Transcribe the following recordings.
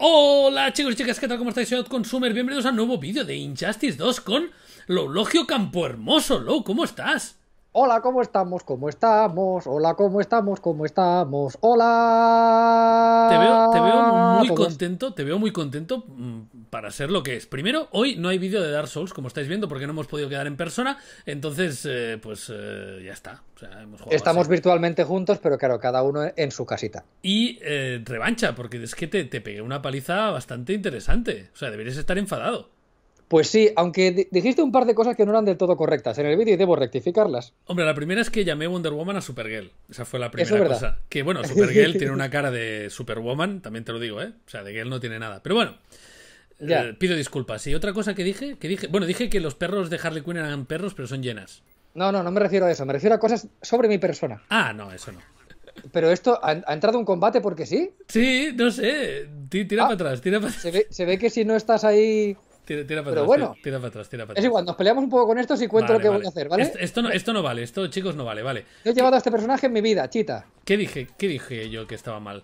Hola chicos y chicas, ¿qué tal? ¿Cómo estáis? Soy Consumer, bienvenidos a un nuevo vídeo de Injustice 2 con Lologio Campo Hermoso. Lo, ¿cómo estás? Hola, ¿cómo estamos? ¿Cómo estamos? Hola, ¿cómo estamos? ¿Cómo estamos? Hola. Te veo, muy contento, te veo muy contento mm, para ser lo que es. Primero, hoy no hay vídeo de Dark Souls, como estáis viendo, porque no hemos podido quedar en persona. Entonces, eh, pues eh, ya está. Estamos virtualmente juntos, pero claro, cada uno en su casita. Y eh, revancha, porque es que te, te pegué una paliza bastante interesante. O sea, deberías estar enfadado. Pues sí, aunque dijiste un par de cosas que no eran del todo correctas en el vídeo y debo rectificarlas. Hombre, la primera es que llamé Wonder Woman a Supergirl. Esa fue la primera cosa. Que bueno, Supergirl tiene una cara de Superwoman, también te lo digo, ¿eh? O sea, de Girl no tiene nada. Pero bueno, ya. Eh, pido disculpas. Y otra cosa que dije, que dije, bueno, dije que los perros de Harley Quinn eran perros, pero son llenas. No, no, no me refiero a eso, me refiero a cosas sobre mi persona. Ah, no, eso no. Pero esto, ¿ha, entrado un combate porque sí? Sí, no sé. Tira ah. para atrás, tira para atrás. se ve que si no estás ahí Tira, para Pero atrás, bueno, tira, para atrás, Es igual, nos peleamos un poco con esto y cuento lo que voy a hacer, ¿vale? Esto, no, vale, esto chicos no vale, vale. He llevado a este personaje en mi vida, chita. ¿Qué dije, qué dije yo que estaba mal?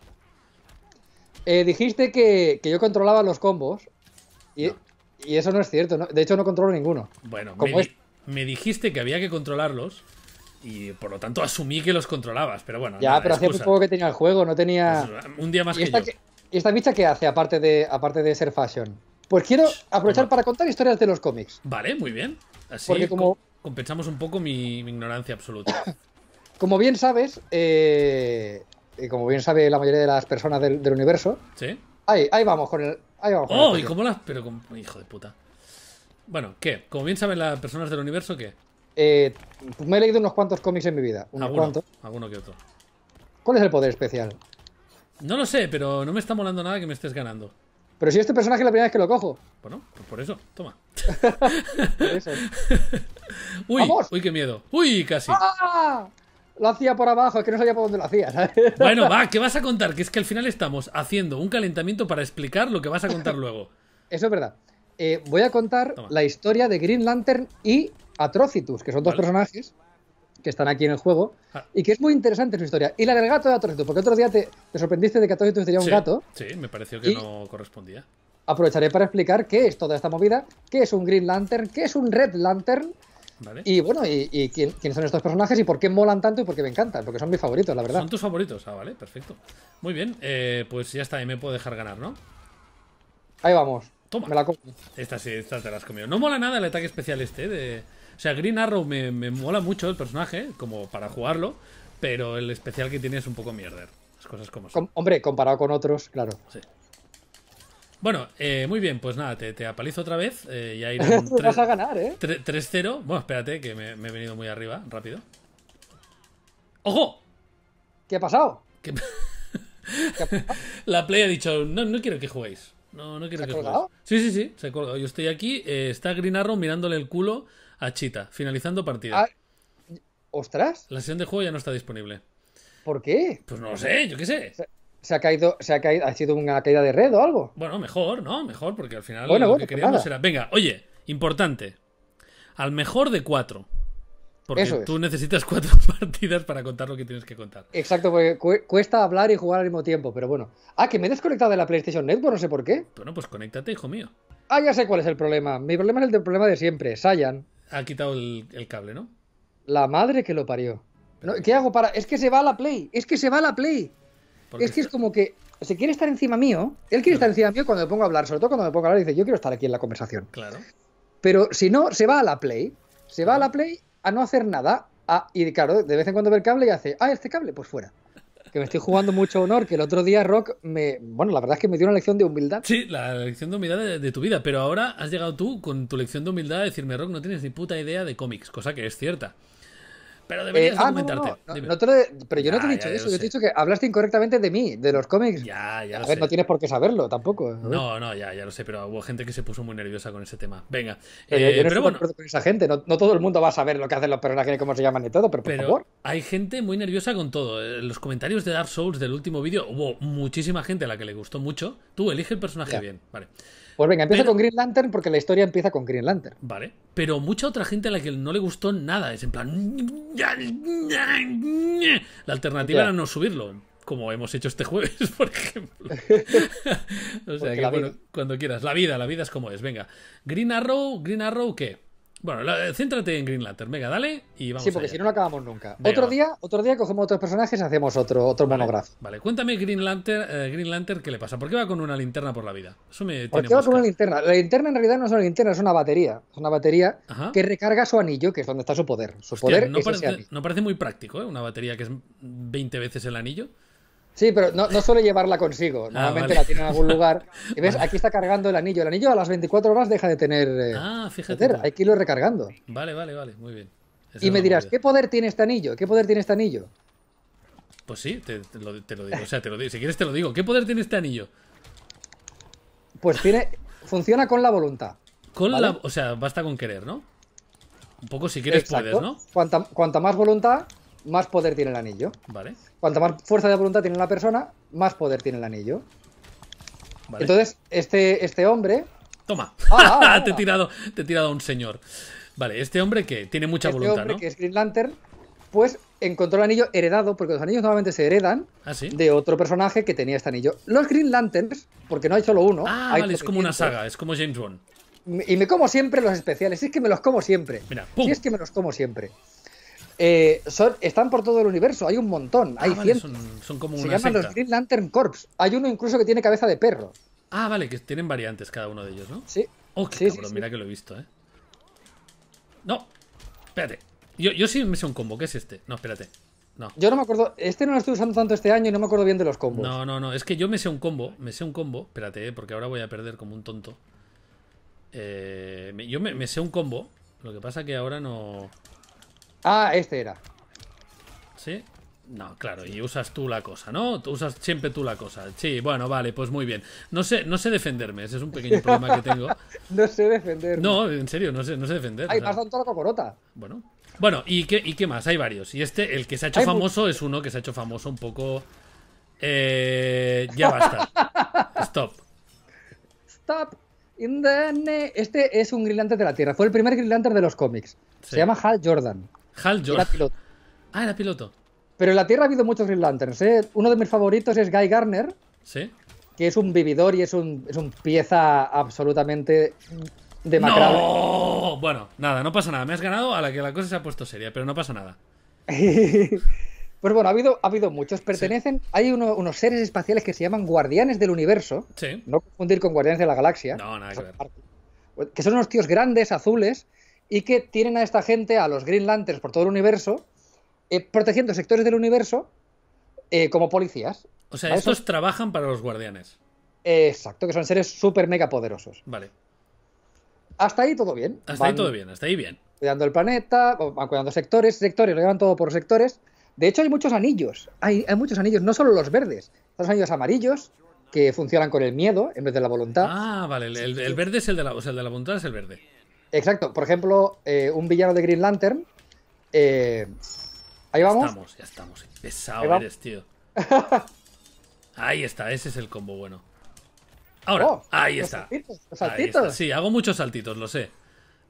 Eh, dijiste que, yo controlaba los combos y, eso no es cierto, ¿no? de hecho no controlo ninguno. Bueno, Como me, es... me dijiste que había que controlarlos y por lo tanto asumí que los controlabas, pero bueno. Ya, pero hacía poco que tenía el juego, no tenía. Pues, un día más que yo. ¿Y esta bicha qué hace aparte de, aparte de ser fashion? Pues quiero aprovechar para contar historias de los cómics. Vale, muy bien. Así que compensamos un poco mi, ignorancia absoluta. como bien sabes, eh, eh, como bien sabe la mayoría de las personas del, universo, ¿Sí? ahí, vamos con el. Ahí vamos con oh, y cómo las. Pero, con, hijo de puta. Bueno, ¿qué? Como bien saben las personas del universo, ¿qué? Eh, pues me he leído unos cuantos cómics en mi vida. Unos cuánto. Alguno que otro. ¿Cuál es el poder especial? No lo sé, pero no me está molando nada que me estés ganando. Pero si este personaje es la primera vez que lo cojo. Bueno, pues por eso, toma. uy, uy, qué miedo. Uy, casi. ¡Ah! Lo hacía por abajo, es que no sabía por dónde lo hacía. Bueno, va, ¿qué vas a contar? Que es que al final estamos haciendo un calentamiento para explicar lo que vas a contar luego. Eso es verdad. Eh, voy a contar la historia de Green Lantern y Atrocitus, que son dos personajes que están aquí en el juego, ah. y que es muy interesante su historia. Y la del gato de porque otro día te, sorprendiste de que Atorrito sería un gato. Sí, me pareció que no correspondía. Aprovecharé para explicar qué es toda esta movida, qué es un Green Lantern, qué es un Red Lantern, Vale. Y bueno, y, quiénes son estos personajes y por qué molan tanto y por qué me encantan, porque son mis favoritos, la verdad. Son tus favoritos, ah, vale, perfecto. Muy bien, eh, pues ya está, ahí me puedo dejar ganar, ¿no? Ahí vamos. Toma. Esta sí, esta te la has comido. No mola nada el ataque especial este de, o sea, Green Arrow me, mola mucho el personaje, como para jugarlo, pero el especial que tiene es un poco mierder. Las cosas como son. hombre, comparado con otros, claro. Bueno, eh, muy bien, pues nada, te, apalizo otra vez. y eh, ya 3, a ganar, ¿eh? 3-0. Bueno, espérate, que me, he venido muy arriba, rápido. ¡Ojo! ¿Qué ha pasado? La Play ha dicho, no, no quiero que juguéis. No, no quiero ¿Se que ha colgado? Sí, sí, sí, se ha colgado. Yo estoy aquí, eh, está Green Arrow mirándole el culo Achita, finalizando partida. Ah, ¡Ostras! La sesión de juego ya no está disponible. ¿Por qué? Pues no lo sé, yo qué sé. Se, ha caído, se ha caído, ha sido una caída de red o algo. Bueno, mejor, ¿no? Mejor, porque al final lo que pues queríamos era. Venga, oye, importante. Al mejor de cuatro. Porque Eso tú necesitas cuatro partidas para contar lo que tienes que contar. Exacto, porque cuesta hablar y jugar al mismo tiempo, pero bueno. Ah, que me he desconectado de la PlayStation Network, no sé por qué. Bueno, pues conéctate, hijo mío. Ah, ya sé cuál es el problema. Mi problema es el problema de siempre, Sayan ha quitado el, cable, ¿no? La madre que lo parió. ¿Qué hago para.? Es que se va a la Play. Es que se va a la Play. Es que es como que se quiere estar encima mío. Él quiere estar encima mío cuando me pongo a hablar, sobre todo cuando me pongo a hablar dice, yo quiero estar aquí en la conversación. Claro. Pero si no, se va a la Play. Se va a la Play a no hacer nada. A, y claro, de vez en cuando ve el cable y hace, ah, este cable, pues fuera que me estoy jugando mucho honor, que el otro día Rock me. Bueno, la verdad es que me dio una lección de humildad. Sí, la lección de humildad de, tu vida, pero ahora has llegado tú con tu lección de humildad a decirme, Rock, no tienes ni puta idea de cómics, cosa que es cierta. Pero deberías pero yo no te he dicho eso. Yo, te he dicho que hablaste incorrectamente de mí, de los cómics. Ya, ya. A ver, no tienes por qué saberlo tampoco. No, no, ya, ya lo sé. Pero hubo gente que se puso muy nerviosa con ese tema. Venga. Eh, no Con esa gente. No, todo el mundo va a saber lo que hacen los personajes, cómo se llaman y todo. Pero, por pero favor. Hay gente muy nerviosa con todo. En eh, los comentarios de Dark Souls del último vídeo hubo muchísima gente a la que le gustó mucho. Tú elige el personaje bien. Vale. Pues venga, empieza con Green Lantern porque la historia empieza con Green Lantern. Vale, pero mucha otra gente a la que no le gustó nada. Es en plan. La alternativa era no subirlo, como hemos hecho este jueves, por ejemplo. o sea, cuando quieras. La vida, la vida es como es. Venga, Green Arrow, Green Arrow, ¿qué? Bueno, eh, céntrate en Green Lantern, venga, dale y vamos. Sí, porque si no, no acabamos nunca. otro día, otro día cogemos otros personajes y hacemos otro, otro vale, Vale, cuéntame Green Lantern, eh, Green Lantern, ¿qué le pasa? ¿Por qué va con una linterna por la vida? ¿Por qué va con una linterna? La linterna en realidad no es una linterna, es una batería. Es una batería que recarga su anillo, que es donde está su poder. Su poder no, parece, muy práctico, ¿eh? Una batería que es 20 veces el anillo. Sí, pero no, no suele llevarla consigo. Ah, Normalmente la tiene en algún lugar. Y ves, aquí está cargando el anillo. El anillo a las 24 horas deja de tener. Eh, ah, fíjate. Hay que irlo recargando. Vale, vale, vale. Muy bien. y me dirás, ¿qué poder tiene este anillo? ¿Qué poder tiene este anillo? Pues sí, te, lo, digo. O sea, te lo digo. Si quieres, te lo digo. ¿Qué poder tiene este anillo? Pues tiene. funciona con la voluntad. Con la, o sea, basta con querer, ¿no? Un poco si quieres puedes, ¿no? Cuanta, cuanta más voluntad, más poder tiene el anillo. Vale. Cuanta más fuerza de voluntad tiene la persona, más poder tiene el anillo. Vale. Entonces, este, este hombre. Toma. Ah, ah, te, he ah. tirado, te tirado a un señor. Vale, este hombre que tiene mucha este voluntad, hombre que es Green Lantern, pues encontró el anillo heredado, porque los anillos normalmente se heredan de otro personaje que tenía este anillo. Los Green Lanterns, porque no hay solo uno. Ah, vale, es como una saga, es como James Bond. Y me como siempre los especiales, es que me los como siempre. Mira, es que me los como siempre. Eh, están por todo el universo, hay un montón, ah, hay son, como Se llaman los Green Lantern Corps. Hay uno incluso que tiene cabeza de perro. Ah, vale, que tienen variantes cada uno de ellos, ¿no? Sí. Oh, qué mira que lo he visto, ¿eh? No, espérate. Yo, sí me sé un combo, ¿qué es este? No, espérate. No. Yo no me acuerdo. Este no lo estoy usando tanto este año y no me acuerdo bien de los combos. No, no, no. Es que yo me sé un combo. Me sé un combo. Espérate, eh, porque ahora voy a perder como un tonto. Eh, yo me, me, sé un combo. Lo que pasa que ahora no. Ah, este era. ¿Sí? No, claro, y usas tú la cosa, ¿no? Tú usas siempre tú la cosa. Sí, bueno, vale, pues muy bien. No sé, no sé defenderme, ese es un pequeño problema que tengo. no sé defenderme No, en serio, no sé, no sé defender. Ay, o Bueno. Bueno, ¿y qué, más? Hay varios. Y este, el que se ha hecho famoso, es uno que se ha hecho famoso un poco. Eh, ya basta. Stop. Stop. Este es un grillante de la Tierra. Fue el primer grillante de los cómics. Se llama Hal Jordan. Hal piloto. Ah, era piloto. Pero en la Tierra ha habido muchos Green Lanterns. ¿eh? Uno de mis favoritos es Guy Garner. Sí. Que es un vividor y es un, pieza absolutamente demacrado. No. Bueno, nada, no pasa nada. Me has ganado a la que la cosa se ha puesto seria, pero no pasa nada. pues bueno, ha habido, ha habido muchos. Pertenecen. Hay unos seres espaciales que se llaman Guardianes del Universo. Sí. No confundir con Guardianes de la Galaxia. No, nada que ver. Que son unos tíos grandes, azules, y que tienen a esta gente, a los Green Lanterns por todo el universo, eh, protegiendo sectores del universo eh, como policías. O sea, estos trabajan para los guardianes. Exacto, que son seres súper mega poderosos. Vale. Hasta ahí todo bien. Hasta ahí todo bien, hasta ahí bien. Cuidando el planeta, van cuidando sectores, sectores, lo llevan todo por sectores. De hecho, hay muchos anillos. Hay, muchos anillos, no solo los verdes. Los anillos amarillos, que funcionan con el miedo en vez de la voluntad. Ah, vale, el, verde es el de la, el de la voluntad es el verde. Exacto, por ejemplo, eh, un villano de Green Lantern. Eh, ahí vamos. Ya estamos, ya estamos. Pesado eres, tío. ahí está, ese es el combo bueno. Ahora, oh, ahí, está. Saltitos, los saltitos. Sí, hago muchos saltitos, lo sé.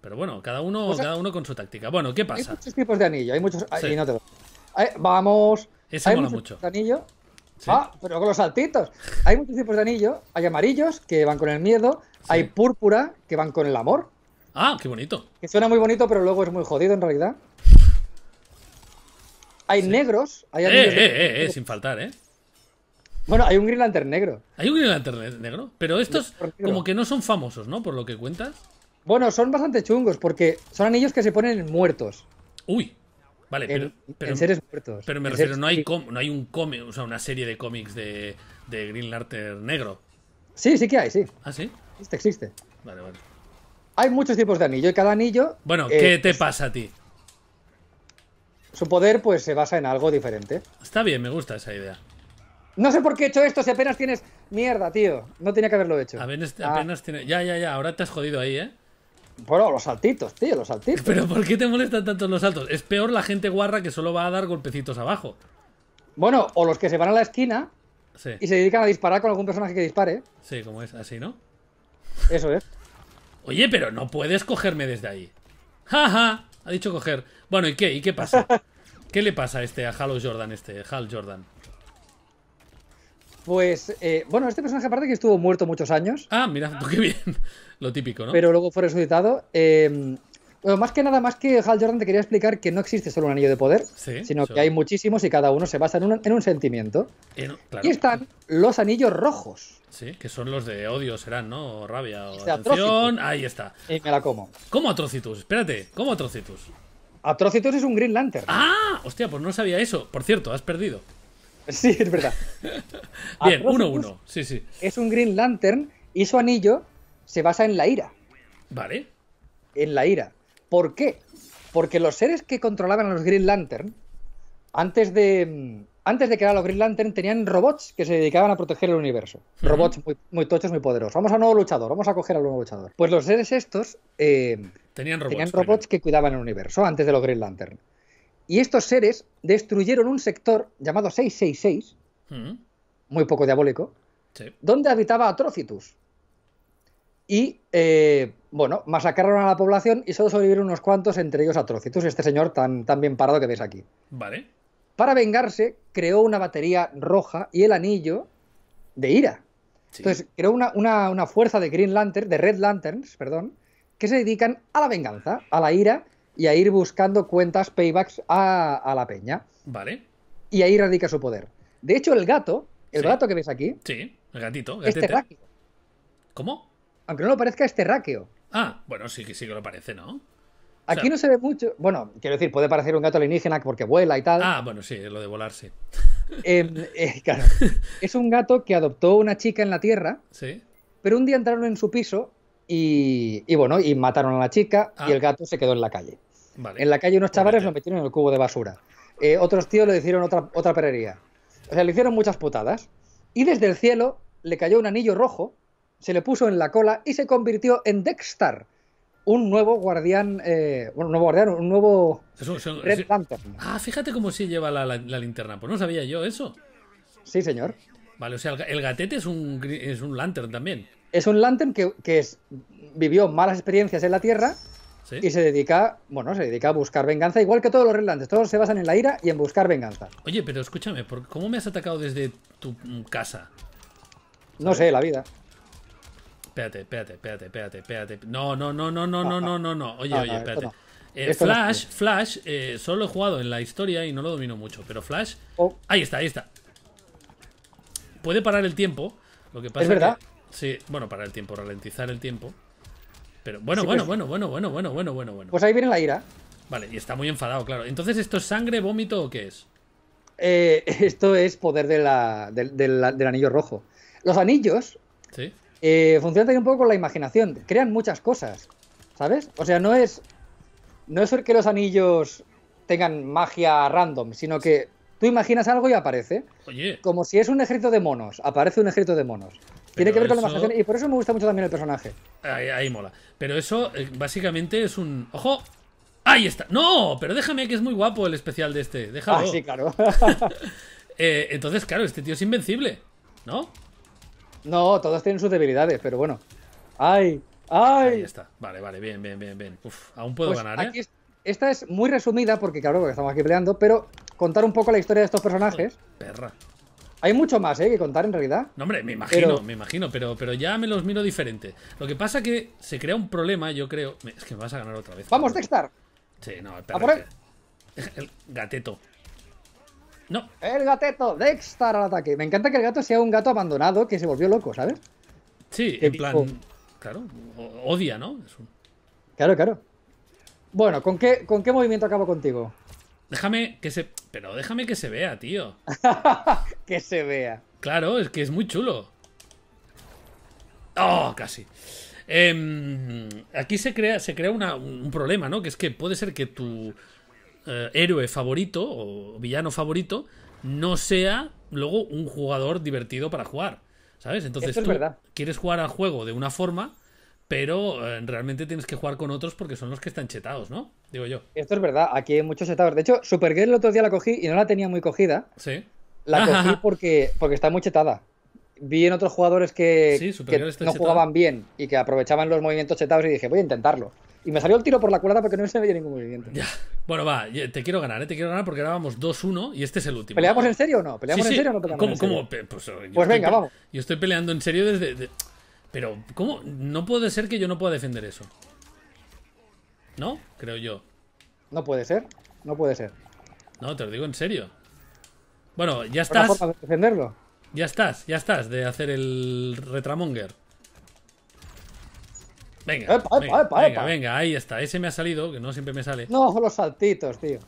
Pero bueno, cada uno, cada uno con su táctica. Bueno, ¿qué pasa? Hay muchos tipos de anillo, hay muchos. Sí. no vamos. hay muchos anillo. Ah, pero con los saltitos. Hay muchos tipos de anillo. Hay amarillos que van con el miedo. Hay púrpura que van con el amor. Ah, qué bonito. Que suena muy bonito, pero luego es muy jodido en realidad. Hay negros. Hay eh, eh, eh, sin faltar, eh. Bueno, hay un Green Lantern negro. Hay un Green Lantern negro, pero estos como que no son famosos, ¿no? Por lo que cuentas. Bueno, son bastante chungos porque son anillos que se ponen muertos. Uy. Vale, pero, seres muertos. Pero me refiero, no hay no hay un cómic, o sea, una serie de cómics de, de Green Lantern negro. Sí, sí que hay, sí. Ah, sí. Este existe. Vale, vale. Hay muchos tipos de anillo y cada anillo. Bueno, eh, ¿qué te pasa a ti? Su poder, pues, se basa en algo diferente. Está bien, me gusta esa idea. No sé por qué he hecho esto, si apenas tienes. Mierda, tío. No tenía que haberlo hecho. Apenas, ah. apenas Ya, ya, ya. Ahora te has jodido ahí, ¿eh? Bueno, los saltitos, tío, los saltitos. Pero ¿por qué te molestan tanto los saltos? Es peor la gente guarra que solo va a dar golpecitos abajo. Bueno, o los que se van a la esquina sí. y se dedican a disparar con algún personaje que dispare. Sí, como es, así, ¿no? Eso es. Oye, pero no puedes cogerme desde ahí. ¡Ja, ja! Ha dicho coger. Bueno, ¿y qué? ¿Y qué pasa? ¿Qué le pasa a este, a Halo Jordan, este, Hal Jordan? Pues, eh, bueno, este personaje aparte que estuvo muerto muchos años. Ah, mira, qué bien. Lo típico, ¿no? Pero luego fue resucitado. Eh, más que nada, más que Hal Jordan, te quería explicar que no existe solo un anillo de poder, sino que hay muchísimos y cada uno se basa en un, sentimiento. Y están los anillos rojos. Sí, que son los de odio, serán, ¿no? O rabia o atención. Ahí está. Y me la como. ¿Cómo Atrocitus? Espérate, ¿cómo Atrocitus? Atrocitus es un Green Lantern. ¡Ah! Hostia, pues no sabía eso. Por cierto, has perdido. Sí, es verdad. Bien, Uno, uno. Sí, sí. Es un Green Lantern y su anillo se basa en la ira. Vale. En la ira. ¿Por qué? Porque los seres que controlaban a los Green Lantern, antes de, antes de crear los Green Lantern, tenían robots que se dedicaban a proteger el universo. Robots muy, tochos, muy poderosos. Vamos a un nuevo luchador, vamos a coger al nuevo luchador. Pues los seres estos eh, tenían robots, que cuidaban el universo antes de los Green Lantern. Y estos seres destruyeron un sector llamado 666, muy poco diabólico, donde habitaba Atrocitus. Y eh, bueno, masacraron a la población y solo sobrevivieron unos cuantos, entre ellos Atrocitus, este señor tan, bien parado que ves aquí. Vale. Para vengarse, creó una batería roja y el anillo de ira. Entonces, creó una, fuerza de Green Lantern, de Red Lanterns, perdón, que se dedican a la venganza, a la ira y a ir buscando cuentas paybacks a, la peña. Vale. Y ahí radica su poder. De hecho, el gato, el gato que ves aquí. Sí, el gatito. Es ¿Cómo? Aunque no lo parezca, es terráqueo. Ah, bueno, sí que sí que lo parece, ¿no? Aquí no se ve mucho. Bueno, quiero decir, puede parecer un gato alienígena porque vuela y tal. Ah, bueno, sí, lo de volar, sí. Em, eh, claro. Es un gato que adoptó una chica en la Tierra. Sí. Pero un día entraron en su piso y, bueno, y mataron a la chica y el ah. gato se quedó en la calle. Vale. En la calle unos chavales lo metieron en el cubo de basura. Eh, otros tíos le hicieron otra, otra perrería. O sea, le hicieron muchas putadas. Y desde el cielo le cayó un anillo rojo se le puso en la cola y se convirtió en Dexter, un nuevo guardián, eh, un nuevo guardián, un nuevo Red Lantern. Ah, fíjate cómo sí lleva la, linterna, pues no sabía yo eso. Sí, señor. Vale, o sea, el, gatete es un, es un lantern también. Es un lantern que, vivió malas experiencias en la Tierra y se dedica, bueno, se dedica a buscar venganza, igual que todos los Red todos se basan en la ira y en buscar venganza. Oye, pero escúchame, ¿cómo me has atacado desde tu casa? No sé, la vida espérate, espérate, espérate, espérate, espérate. No, no, no, no, no, no, ah, ah. no, no, no. Oye, oye, espérate. Eh, Flash, Flash, eh, solo he jugado en la historia y no lo domino mucho, pero Flash. Oh. Ahí está, ahí está. Puede parar el tiempo. Lo que pasa ¿Es verdad? sí, bueno, parar el tiempo, ralentizar el tiempo. Pero bueno, bueno, pues. bueno, bueno, bueno, bueno, bueno, bueno, bueno. Pues ahí viene la ira. Vale, y está muy enfadado, claro. Entonces, ¿esto es sangre, vómito o qué es? Eh, esto es poder del anillo rojo. Los anillos ¿Sí? Eh, funciona también un poco con la imaginación. Crean muchas cosas, ¿sabes? O sea, no es, no es que los anillos tengan magia random, sino que tú imaginas algo y aparece. Oye. Como si es un ejército de monos, aparece un ejército de monos. Tiene que ver con la imaginación y por eso me gusta mucho también el personaje. Ahí, mola. Pero eso eh, básicamente es un... ¡Ojo! Ahí está. No, pero déjame que es muy guapo el especial de este. Déjalo. Ah, sí, claro. Eh, entonces, claro, este tío es invencible, ¿no? No, todas tienen sus debilidades, pero bueno. ¡Ay! ¡Ay! Ahí está. Vale, vale, bien, bien, bien, bien. Uf, aún puedo pues ganar, ¿eh? esta es muy resumida, porque claro, porque estamos aquí peleando, pero contar un poco la historia de estos personajes. Oh, perra. Hay mucho más, ¿eh? Que contar en realidad. No, hombre, me imagino, me imagino, pero, pero ya me los miro diferente. Lo que pasa que se crea un problema, yo creo. Es que me vas a ganar otra vez. ¡Vamos, Dexter! Sí, no, el gateto. No. El gateto, Dexter al ataque. Me encanta que el gato sea un gato abandonado que se volvió loco, ¿sabes? Sí, en plan. Claro, odia, ¿no? Claro, claro. Bueno, ¿con qué, ¿con qué movimiento acabo contigo? Déjame que se. Pero déjame que se vea, tío. que se vea. Claro, es que es muy chulo. Oh, casi. Em, aquí se crea, se crea un problema, ¿no? Que es que puede ser que tu, eh, héroe favorito o villano favorito no sea luego un jugador divertido para jugar. ¿Sabes? Entonces tú quieres jugar al juego de una forma, pero eh, realmente tienes que jugar con otros porque son los que están chetados, ¿no? Digo yo. Esto es verdad, aquí hay muchos chetados. De hecho, Supergirl el otro día la cogí y no la tenía muy cogida. Sí. La cogí porque, porque está muy chetada. Vi en otros jugadores que, no jugaban bien y que aprovechaban los movimientos chetados y dije, voy a intentarlo. Y me salió el tiro por la culata porque no se veía ningún movimiento. Bueno, va, te quiero ganar, ¿eh? te quiero ganar porque ahora 2-1 y este es el último. ¿Peleamos en serio o no? ¿Peleamos en serio o no Pues, pues venga, vamos. Yo estoy peleando en serio desde. Pero, ¿cómo? No puede ser que yo no pueda defender eso. ¿No? Creo yo. No puede ser. No puede ser. No, te lo digo en serio. Bueno, ya estás. De defenderlo. Ya estás, ya estás de hacer el retramonger. Venga, venga, venga, ahí está. Ese me ha salido, que no siempre me sale. No, los saltitos, tío.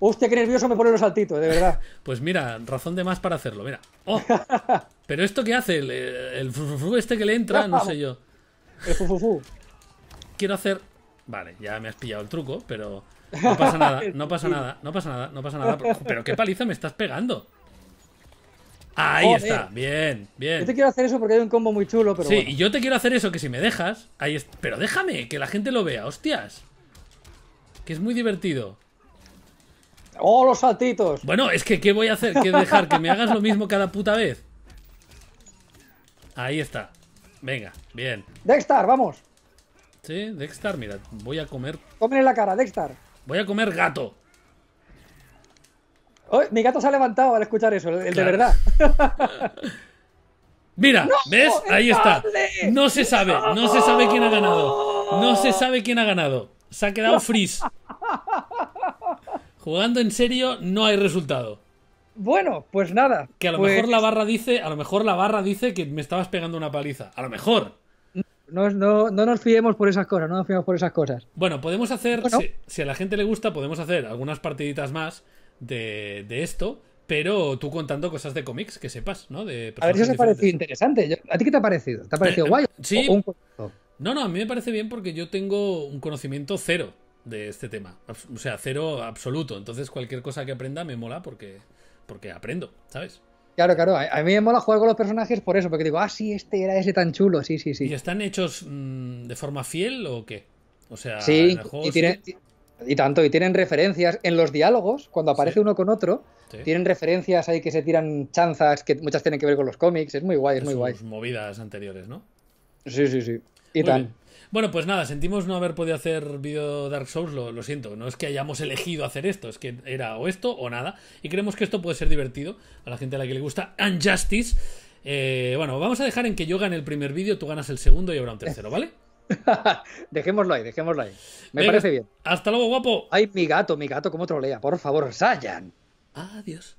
Hostia, qué nervioso me pone los saltitos, de verdad. pues mira, razón de más para hacerlo, mira. Oh, pero esto que hace, el, el este que le entra, no sé yo. El Quiero hacer. Vale, ya me has pillado el truco, pero. No pasa nada, no pasa nada, no pasa nada, no pasa nada. Pero qué paliza me estás pegando. Ahí está, bien, bien. Yo te quiero hacer eso porque hay un combo muy chulo, pero. Sí, y yo te quiero hacer eso que si me dejas. Ahí es... Pero déjame, que la gente lo vea, hostias. Que es muy divertido. ¡Oh, los saltitos! Bueno, es que ¿qué voy a hacer? qué dejar que me hagas lo mismo cada puta vez? Ahí está. Venga, bien. Dextar, vamos. Sí, Dextar, mira, voy a comer. en la cara, Dextar. Voy a comer gato mi gato se ha levantado al escuchar eso, el, de verdad. Mira, ¿ves? Ahí está. No se sabe, no se sabe quién ha ganado. No se sabe quién ha ganado. Se ha quedado freeze. Jugando en serio, no hay resultado. Bueno, pues nada. Que a lo pues mejor la barra dice, a lo mejor la barra dice que me estabas pegando una paliza. A lo mejor. No, nos fiemos por esas cosas, no nos por esas cosas. Bueno, podemos hacer, si, a la gente le gusta, podemos hacer algunas partiditas más de, esto, pero tú contando cosas de cómics que sepas, ¿no? De a ver si eso ha parecido interesante. ¿A ti qué te ha parecido? ¿Te ha parecido eh, guay? Sí. No, no, a mí me parece bien porque yo tengo un conocimiento cero de este tema. O sea, cero absoluto. Entonces cualquier cosa que aprenda me mola porque, porque aprendo, ¿sabes? Claro, claro. A mí me mola jugar con los personajes por eso, porque digo, ah, sí, este era ese tan chulo, sí, sí, sí. ¿Y están hechos mm, de forma fiel o qué? O sea, sí, sí? Y tanto, y tienen referencias en los diálogos, cuando aparece uno con otro, tienen referencias ahí que se tiran chanzas, que muchas tienen que ver con los cómics, es muy guay, es muy guay. movidas anteriores, ¿no? Sí, sí, sí. Y tal Bueno, pues nada, sentimos no haber podido hacer video Dark Souls, lo, siento, no es que hayamos elegido hacer esto, es que era o esto o nada, y creemos que esto puede ser divertido a la gente a la que le gusta Unjustice. Eh, bueno, vamos a dejar en que yo gane el primer vídeo, tú ganas el segundo y habrá un tercero, ¿vale? dejémoslo ahí, dejémoslo ahí. Me parece bien. Hasta luego, guapo. Ay, mi gato, mi gato, cómo trolea. Por favor, Sayan. Adiós.